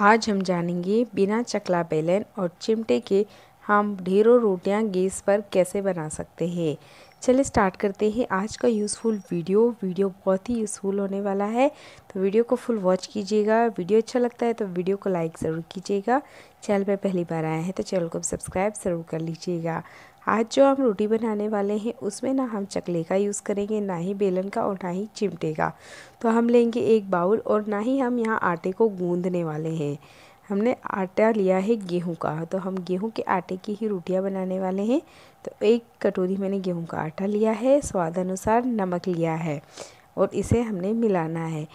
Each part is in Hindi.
आज हम जानेंगे बिना चकला बेलन और चिमटे के हम ढेरों रोटियां गैस पर कैसे बना सकते हैं चलिए स्टार्ट करते हैं आज का यूज़फुल वीडियो वीडियो बहुत ही यूज़फुल होने वाला है तो वीडियो को फुल वॉच कीजिएगा वीडियो अच्छा लगता है तो वीडियो को लाइक ज़रूर कीजिएगा चैनल पर पहली बार आए हैं तो चैनल को सब्सक्राइब ज़रूर कर लीजिएगा आज जो हम रोटी बनाने वाले हैं उसमें ना हम चकले का यूज़ करेंगे ना ही बेलन का और ना ही चिमटे का तो हम लेंगे एक बाउल और ना ही हम यहाँ आटे को गूंदने वाले हैं हमने आटा लिया है गेहूं का तो हम गेहूं के आटे की ही रोटियां बनाने वाले हैं तो एक कटोरी मैंने गेहूं का आटा लिया है स्वाद अनुसार नमक लिया है और इसे हमने मिलाना है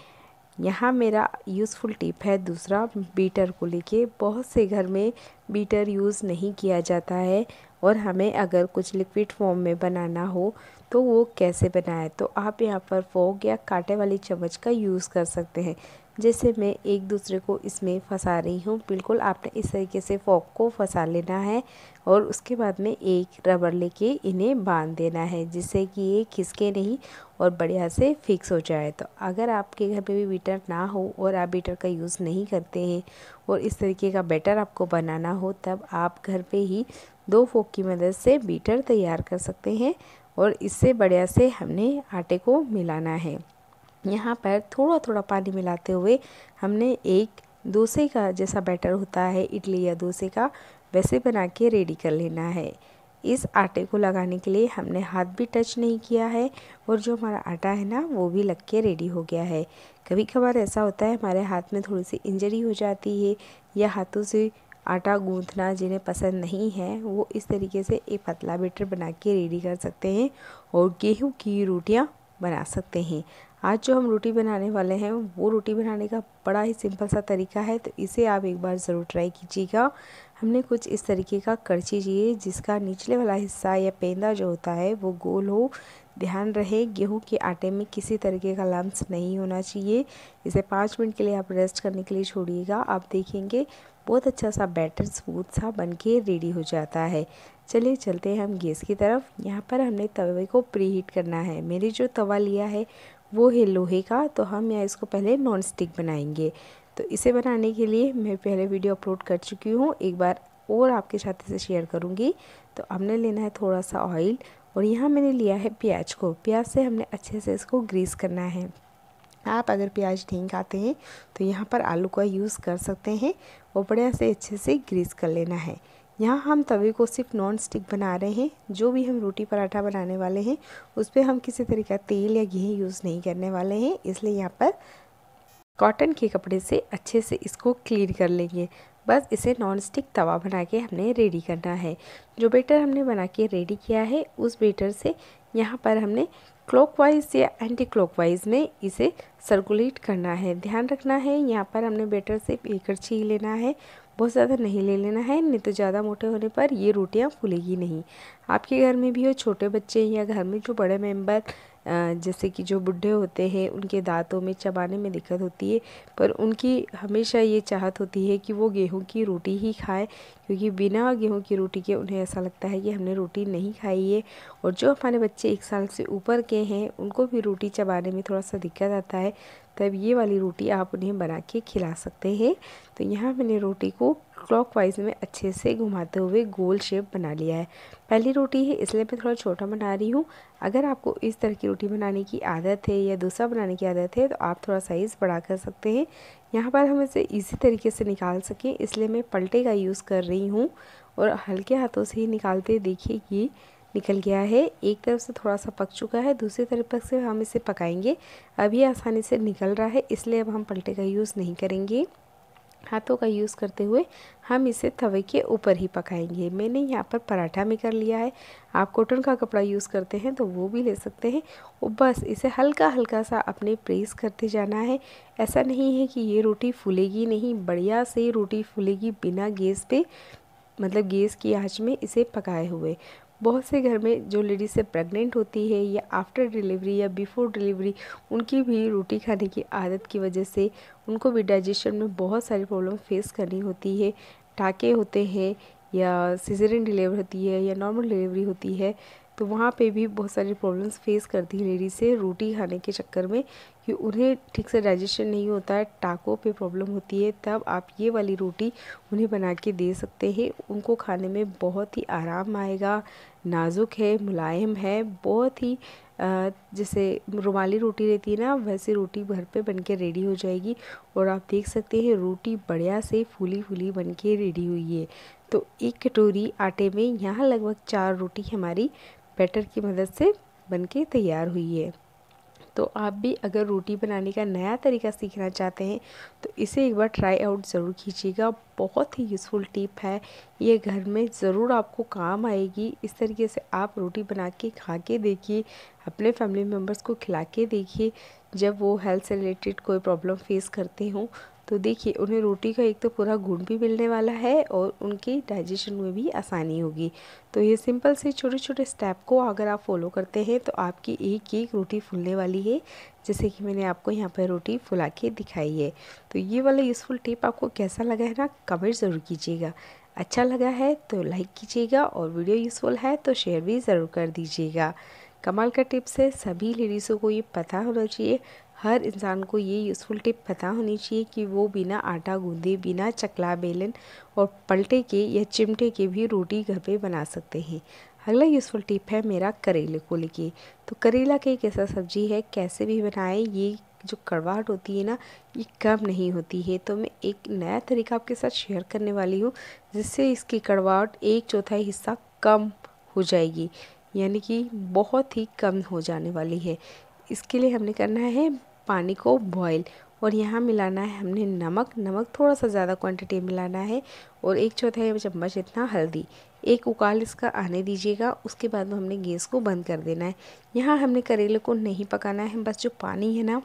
यहाँ मेरा यूज़फुल टिप है दूसरा बीटर को लेके बहुत से घर में बीटर यूज़ नहीं किया जाता है और हमें अगर कुछ लिक्विड फॉर्म में बनाना हो तो वो कैसे बनाए तो आप यहाँ पर फोक या कांटे वाली चम्मच का यूज़ कर सकते हैं जैसे मैं एक दूसरे को इसमें फंसा रही हूँ बिल्कुल आपने इस तरीके से फोक को फंसा लेना है और उसके बाद में एक रबड़ लेके इन्हें बांध देना है जिससे कि ये खिसके नहीं और बढ़िया से फिक्स हो जाए तो अगर आपके घर पे भी बीटर ना हो और आप बीटर का यूज़ नहीं करते हैं और इस तरीके का बैटर आपको बनाना हो तब आप घर पे ही दो फोक की मदद से बीटर तैयार कर सकते हैं और इससे बढ़िया से हमने आटे को मिलाना है यहाँ पर थोड़ा थोड़ा पानी मिलाते हुए हमने एक दोसे का जैसा बैटर होता है इडली या दोसे का वैसे बना के रेडी कर लेना है इस आटे को लगाने के लिए हमने हाथ भी टच नहीं किया है और जो हमारा आटा है ना वो भी लग के रेडी हो गया है कभी कभार ऐसा होता है हमारे हाथ में थोड़ी सी इंजरी हो जाती है या हाथों से आटा गूँथना जिन्हें पसंद नहीं है वो इस तरीके से एक पतला बेटर बना के रेडी कर सकते हैं और गेहूँ की रोटियाँ बना सकते हैं आज जो हम रोटी बनाने वाले हैं वो रोटी बनाने का बड़ा ही सिंपल सा तरीका है तो इसे आप एक बार ज़रूर ट्राई कीजिएगा हमने कुछ इस तरीके का करछी चाहिए जिसका निचले वाला हिस्सा या पेंदा जो होता है वो गोल हो ध्यान रहे गेहूं के आटे में किसी तरीके का लम्स नहीं होना चाहिए इसे पाँच मिनट के लिए आप रेस्ट करने के लिए छोड़िएगा आप देखेंगे बहुत अच्छा सा बैटर स्मूथ सा बन के रेडी हो जाता है चलिए चलते हैं हम गैस की तरफ यहाँ पर हमने तवे को प्री हीट करना है मेरी जो तवा लिया है वो है लोहे का तो हम यहाँ इसको पहले नॉन स्टिक बनाएंगे तो इसे बनाने के लिए मैं पहले वीडियो अपलोड कर चुकी हूँ एक बार और आपके साथ इसे शेयर करूँगी तो हमने लेना है थोड़ा सा ऑयल और यहाँ मैंने लिया है प्याज को प्याज से हमने अच्छे से इसको ग्रीस करना है आप अगर प्याज नहीं खाते हैं तो यहाँ पर आलू का यूज़ कर सकते हैं और बढ़िया से अच्छे से ग्रीस कर लेना है यहाँ हम तवे को सिर्फ नॉन स्टिक बना रहे हैं जो भी हम रोटी पराठा बनाने वाले हैं उस पर हम किसी तरह का तेल या घी यूज़ नहीं करने वाले हैं इसलिए यहाँ पर कॉटन के कपड़े से अच्छे से इसको क्लीन कर लेंगे बस इसे नॉन स्टिक तवा बना के हमने रेडी करना है जो बेटर हमने बना के रेडी किया है उस बेटर से यहाँ पर हमने क्लॉकवाइज या एंटी क्लॉकवाइज में इसे सर्कुलेट करना है ध्यान रखना है यहाँ पर हमने बेटर सिर्फ एक ही लेना है बहुत ज़्यादा नहीं ले लेना है नहीं तो ज़्यादा मोटे होने पर ये रोटियाँ फूलेगी नहीं आपके घर में भी हो छोटे बच्चे या घर में जो बड़े मेम्बर जैसे कि जो बुढ़े होते हैं उनके दांतों में चबाने में दिक्कत होती है पर उनकी हमेशा ये चाहत होती है कि वो गेहूं की रोटी ही खाए क्योंकि बिना गेहूं की रोटी के उन्हें ऐसा लगता है कि हमने रोटी नहीं खाई है और जो हमारे बच्चे एक साल से ऊपर के हैं उनको भी रोटी चबाने में थोड़ा सा दिक्कत आता है तब ये वाली रोटी आप उन्हें बना के खिला सकते हैं तो यहाँ मैंने रोटी को क्लॉकवाइज में अच्छे से घुमाते हुए गोल शेप बना लिया है पहली रोटी है इसलिए मैं थोड़ा छोटा बना रही हूँ अगर आपको इस तरह की रोटी बनाने की आदत है या दूसरा बनाने की आदत है तो आप थोड़ा साइज़ बड़ा कर सकते हैं यहाँ पर हम इसे इसी तरीके से निकाल सकें इसलिए मैं पलटे का यूज़ कर रही हूँ और हल्के हाथों से ही निकालते देखिए कि निकल गया है एक तरफ से थोड़ा सा पक चुका है दूसरी तरफ से हम इसे पकाएंगे अभी आसानी से निकल रहा है इसलिए अब हम पलटे का यूज़ नहीं करेंगे हाथों का यूज़ करते हुए हम इसे तवे के ऊपर ही पकाएंगे मैंने यहाँ पर पराठा में कर लिया है आप कॉटन का कपड़ा यूज़ करते हैं तो वो भी ले सकते हैं और बस इसे हल्का हल्का सा अपने प्रेस करते जाना है ऐसा नहीं है कि ये रोटी फूलेगी नहीं बढ़िया से रोटी फूलेगी बिना गैस पे मतलब गैस की आँच में इसे पकाए हुए बहुत से घर में जो लेडीज़ प्रेग्नेंट होती है या आफ्टर डिलीवरी या बिफोर डिलीवरी उनकी भी रोटी खाने की आदत की वजह से उनको भी डाइजेशन में बहुत सारी प्रॉब्लम फेस करनी होती है टाके होते हैं या सीजरिन डिलीवरी होती है या नॉर्मल डिलीवरी होती है तो वहाँ पे भी बहुत सारी प्रॉब्लम्स फेस करती है लेडीज से रोटी खाने के चक्कर में कि उन्हें ठीक से डाइजेशन नहीं होता है टाकों पे प्रॉब्लम होती है तब आप ये वाली रोटी उन्हें बना के दे सकते हैं उनको खाने में बहुत ही आराम आएगा नाजुक है मुलायम है बहुत ही जैसे रुमाली रोटी रहती है ना वैसे रोटी घर पे बन के रेडी हो जाएगी और आप देख सकते हैं रोटी बढ़िया से फूली फूली बन के रेडी हुई है तो एक कटोरी आटे में यहाँ लगभग चार रोटी हमारी बैटर की मदद से बनके तैयार हुई है तो आप भी अगर रोटी बनाने का नया तरीका सीखना चाहते हैं तो इसे एक बार ट्राई आउट ज़रूर कीजिएगा बहुत ही यूज़फुल टिप है ये घर में ज़रूर आपको काम आएगी इस तरीके से आप रोटी बना के खा के देखिए अपने फैमिली मेम्बर्स को खिला के देखिए जब वो हेल्थ से रिलेटेड कोई प्रॉब्लम फेस करते हों तो देखिए उन्हें रोटी का एक तो पूरा गुण भी मिलने वाला है और उनकी डाइजेशन में भी आसानी होगी तो ये सिंपल से छोटे छोटे स्टेप को अगर आप फॉलो करते हैं तो आपकी एक एक रोटी फूलने वाली है जैसे कि मैंने आपको यहाँ पर रोटी फुला के दिखाई है तो ये वाला यूज़फुल टिप आपको कैसा लगा है ना कमेंट ज़रूर कीजिएगा अच्छा लगा है तो लाइक कीजिएगा और वीडियो यूज़फुल है तो शेयर भी ज़रूर कर दीजिएगा कमाल का टिप्स है सभी लेडीज़ों को ये पता होना चाहिए हर इंसान को ये यूज़फुल टिप पता होनी चाहिए कि वो बिना आटा गूंदे बिना चकला बेलन और पलटे के या चिमटे के भी रोटी घर पे बना सकते हैं अगला यूज़फुल टिप है मेरा करेले को लेके तो करेला का एक ऐसा सब्जी है कैसे भी बनाएं ये जो कड़वाहट होती है ना ये कम नहीं होती है तो मैं एक नया तरीका आपके साथ शेयर करने वाली हूँ जिससे इसकी कड़वाहट एक चौथाई हिस्सा कम हो जाएगी यानी कि बहुत ही कम हो जाने वाली है इसके लिए हमने करना है पानी को बॉईल और यहाँ मिलाना है हमने नमक नमक थोड़ा सा ज़्यादा क्वांटिटी मिलाना है और एक चौथाई चम्मच इतना हल्दी एक उकाल इसका आने दीजिएगा उसके बाद में हमने गैस को बंद कर देना है यहाँ हमने करेले को नहीं पकाना है बस जो पानी है ना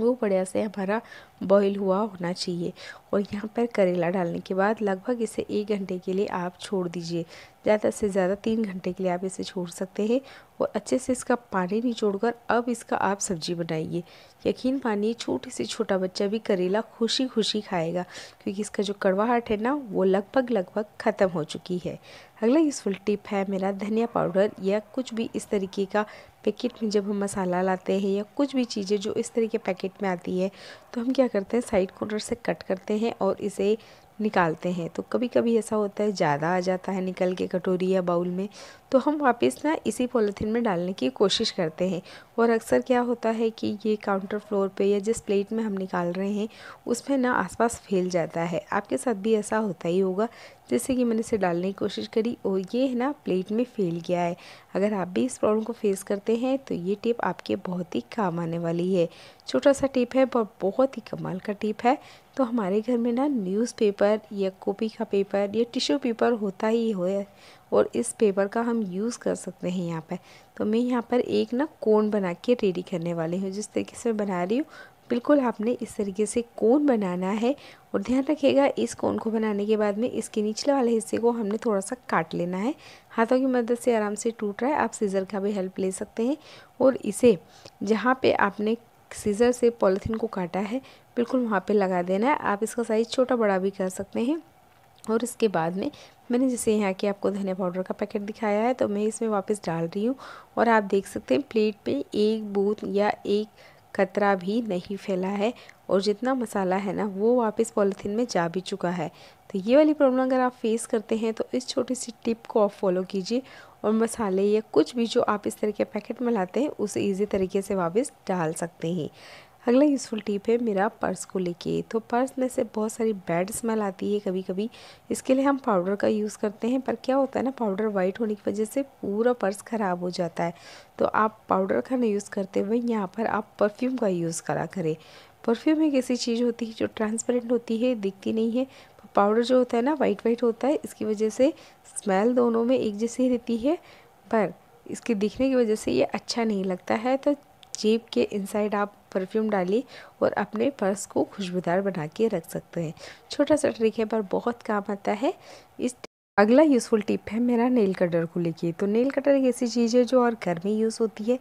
वो बढ़िया से हमारा बॉईल हुआ होना चाहिए और यहाँ पर करेला डालने के बाद लगभग इसे एक घंटे के लिए आप छोड़ दीजिए ज़्यादा से ज़्यादा तीन घंटे के लिए आप इसे छोड़ सकते हैं और अच्छे से इसका पानी निचोड़कर अब इसका आप सब्जी बनाइए यकीन मानिए छोटे से छोटा बच्चा भी करेला खुशी खुशी खाएगा क्योंकि इसका जो कड़वाहट है ना वो लगभग लगभग ख़त्म हो चुकी है अगला यूज़फुल टिप है मेरा धनिया पाउडर या कुछ भी इस तरीके का पैकेट में जब हम मसाला लाते हैं या कुछ भी चीज़ें जो इस तरह के पैकेट में आती है तो हम क्या करते हैं साइड कॉर्नर से कट करते हैं और इसे निकालते हैं तो कभी कभी ऐसा होता है ज़्यादा आ जाता है निकल के कटोरी या बाउल में तो हम वापस ना इसी पॉलीथीन में डालने की कोशिश करते हैं और अक्सर क्या होता है कि ये काउंटर फ्लोर पे या जिस प्लेट में हम निकाल रहे हैं उसमें ना आसपास फैल जाता है आपके साथ भी ऐसा होता ही होगा जैसे कि मैंने इसे डालने की कोशिश करी और ये है ना प्लेट में फैल गया है अगर आप भी इस प्रॉब्लम को फेस करते हैं तो ये टिप आपके बहुत ही काम आने वाली है छोटा सा टिप है पर बहुत ही कमाल का टिप है तो हमारे घर में ना न्यूज़पेपर या कॉपी का पेपर या टिश्यू पेपर होता ही हो और इस पेपर का हम यूज़ कर सकते हैं यहाँ पर तो मैं यहाँ पर एक ना कोन बना के रेडी करने वाली हूँ जिस तरीके से मैं बना रही हूँ बिल्कुल आपने इस तरीके से कोन बनाना है और ध्यान रखिएगा इस कोन को बनाने के बाद में इसके निचले वाले हिस्से को हमने थोड़ा सा काट लेना है हाथों की मदद से आराम से टूट रहा है आप सीज़र का भी हेल्प ले सकते हैं और इसे जहाँ पे आपने सीज़र से पॉलीथीन को काटा है बिल्कुल वहाँ पे लगा देना है आप इसका साइज़ छोटा बड़ा भी कर सकते हैं और इसके बाद में मैंने जैसे यहाँ के आपको धनिया पाउडर का पैकेट दिखाया है तो मैं इसमें वापस डाल रही हूँ और आप देख सकते हैं प्लेट पर एक बूथ या एक खतरा भी नहीं फैला है और जितना मसाला है ना वो वापस पॉलीथीन में जा भी चुका है तो ये वाली प्रॉब्लम अगर आप फेस करते हैं तो इस छोटी सी टिप को आप फॉलो कीजिए और मसाले या कुछ भी जो आप इस तरह के पैकेट में लाते हैं उसे ईजी तरीके से वापस डाल सकते हैं अगला यूज़फुल टिप है मेरा पर्स को लेके तो पर्स में से बहुत सारी बैड स्मेल आती है कभी कभी इसके लिए हम पाउडर का यूज़ करते हैं पर क्या होता है ना पाउडर वाइट होने की वजह से पूरा पर्स ख़राब हो जाता है तो आप पाउडर का ना यूज़ करते हुए यहाँ पर आप परफ्यूम का यूज़ करा करें परफ्यूम एक ऐसी चीज़ होती है जो ट्रांसपेरेंट होती है दिखती नहीं है पाउडर जो होता है ना वाइट वाइट होता है इसकी वजह से स्मेल दोनों में एक जैसी रहती है पर इसके दिखने की वजह से ये अच्छा नहीं लगता है तो जेब के इनसाइड आप परफ्यूम डालिए और अपने पर्स को खुशबूदार बना के रख सकते हैं छोटा सा ट्रिक है पर बहुत काम आता है इस अगला यूज़फुल टिप है मेरा नेल कटर को लेके तो नेल कटर एक ऐसी चीज़ है जो और घर में यूज़ होती है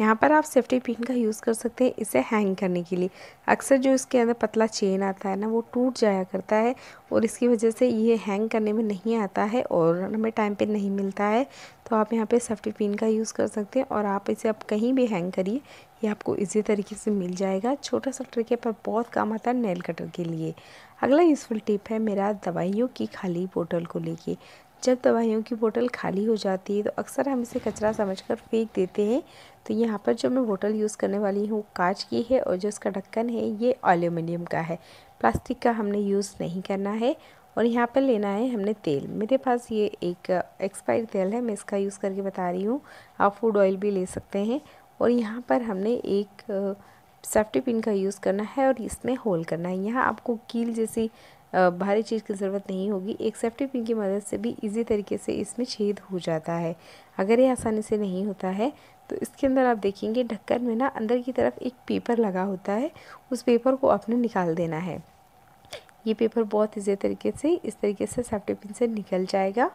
यहाँ पर आप सेफ्टी पिन का यूज़ कर सकते हैं इसे हैंग करने के लिए अक्सर जो इसके अंदर पतला चेन आता है ना वो टूट जाया करता है और इसकी वजह से ये हैंग करने में नहीं आता है और हमें टाइम पे नहीं मिलता है तो आप यहाँ पे सेफ्टी पिन का यूज़ कर सकते हैं और आप इसे आप कहीं भी हैंग करिए ये आपको इजी तरीके से मिल जाएगा छोटा सा ट्रिक है पर बहुत काम आता है नेल कटर के लिए अगला यूज़फुल टिप है मेरा दवाइयों की खाली बोतल को लेके जब दवाइयों की बोतल खाली हो जाती है तो अक्सर हम इसे कचरा समझकर फेंक देते हैं तो यहाँ पर जो मैं बोतल यूज़ करने वाली हूँ कांच की है और जो इसका ढक्कन है ये एल्यूमिनियम का है प्लास्टिक का हमने यूज़ नहीं करना है और यहाँ पर लेना है हमने तेल मेरे पास ये एक एक्सपायर तेल है मैं इसका यूज़ करके बता रही हूँ आप फूड ऑयल भी ले सकते हैं और यहाँ पर हमने एक सेफ्टी पिन का यूज़ करना है और इसमें होल करना है यहाँ आपको कील जैसी भारी चीज़ की ज़रूरत नहीं होगी एक सेफ्टी पिन की मदद से भी इजी तरीके से इसमें छेद हो जाता है अगर ये आसानी से नहीं होता है तो इसके अंदर आप देखेंगे ढक्कन में ना अंदर की तरफ एक पेपर लगा होता है उस पेपर को आपने निकाल देना है ये पेपर बहुत ईजी तरीके से इस तरीके से सेफ्टी पिन से निकल जाएगा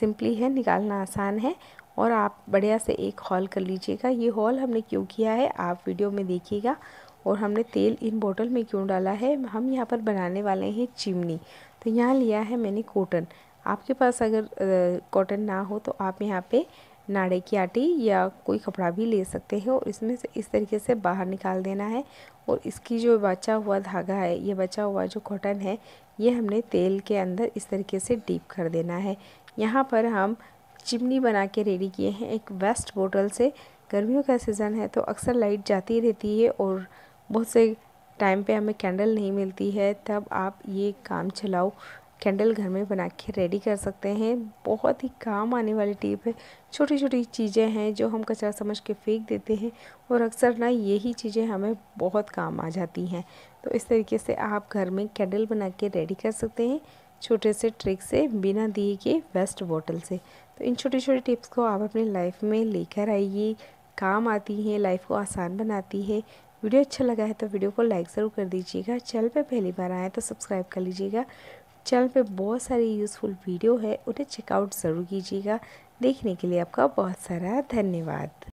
सिंपली है निकालना आसान है और आप बढ़िया से एक हॉल कर लीजिएगा ये हॉल हमने क्यों किया है आप वीडियो में देखिएगा और हमने तेल इन बोतल में क्यों डाला है हम यहाँ पर बनाने वाले हैं चिमनी तो यहाँ लिया है मैंने कॉटन आपके पास अगर कॉटन ना हो तो आप यहाँ पे नाड़े की आटी या कोई कपड़ा भी ले सकते हैं और इसमें से इस तरीके से बाहर निकाल देना है और इसकी जो बचा हुआ धागा है ये बचा हुआ जो कॉटन है ये हमने तेल के अंदर इस तरीके से डीप कर देना है यहाँ पर हम चिमनी बना के रेडी किए हैं एक वेस्ट बोतल से गर्मियों का सीज़न है तो अक्सर लाइट जाती रहती है और बहुत से टाइम पे हमें कैंडल नहीं मिलती है तब आप ये काम चलाओ कैंडल घर में बना के रेडी कर सकते हैं बहुत ही काम आने वाली टिप है छोटी छोटी चीज़ें हैं जो हम कचरा समझ के फेंक देते हैं और अक्सर ना यही चीज़ें हमें बहुत काम आ जाती हैं तो इस तरीके से आप घर में कैंडल बना के रेडी कर सकते हैं छोटे से ट्रिक से बिना दिए के वेस्ट बॉटल से तो इन छोटी छोटी टिप्स को आप अपनी लाइफ में लेकर आइए काम आती हैं लाइफ को आसान बनाती है वीडियो अच्छा लगा है तो वीडियो को लाइक ज़रूर कर दीजिएगा चैनल पे पहली बार आए तो सब्सक्राइब कर लीजिएगा चैनल पे बहुत सारी यूज़फुल वीडियो है उन्हें चेकआउट ज़रूर कीजिएगा देखने के लिए आपका बहुत सारा धन्यवाद